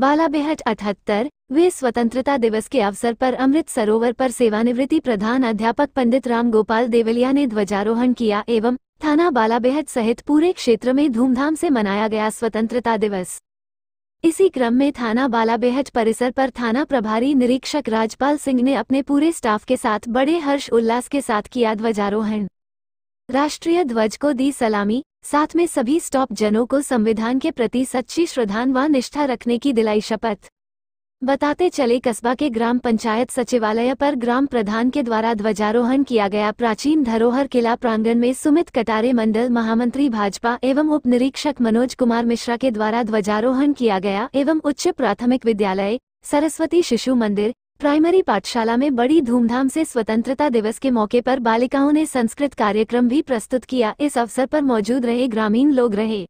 बालाबेहट अठहत्तर वे स्वतंत्रता दिवस के अवसर पर अमृत सरोवर पर सेवानिवृत्ति प्रधान अध्यापक पंडित राम गोपाल देवलिया ने ध्वजारोहण किया एवं थाना बालाबेहट सहित पूरे क्षेत्र में धूमधाम से मनाया गया स्वतंत्रता दिवस इसी क्रम में थाना बालाबेहट परिसर पर थाना प्रभारी निरीक्षक राजपाल सिंह ने अपने पूरे स्टाफ के साथ बड़े हर्ष उल्लास के साथ किया ध्वजारोहण राष्ट्रीय ध्वज को दी सलामी साथ में सभी स्टॉप जनों को संविधान के प्रति सच्ची श्रद्धान व निष्ठा रखने की दिलाई शपथ बताते चले कस्बा के ग्राम पंचायत सचिवालय पर ग्राम प्रधान के द्वारा ध्वजारोहण किया गया प्राचीन धरोहर किला प्रांगण में सुमित कटारे मंडल महामंत्री भाजपा एवं उप निरीक्षक मनोज कुमार मिश्रा के द्वारा ध्वजारोहण किया गया एवं उच्च प्राथमिक विद्यालय सरस्वती शिशु मंदिर प्राइमरी पाठशाला में बड़ी धूमधाम से स्वतंत्रता दिवस के मौके पर बालिकाओं ने संस्कृत कार्यक्रम भी प्रस्तुत किया इस अवसर पर मौजूद रहे ग्रामीण लोग रहे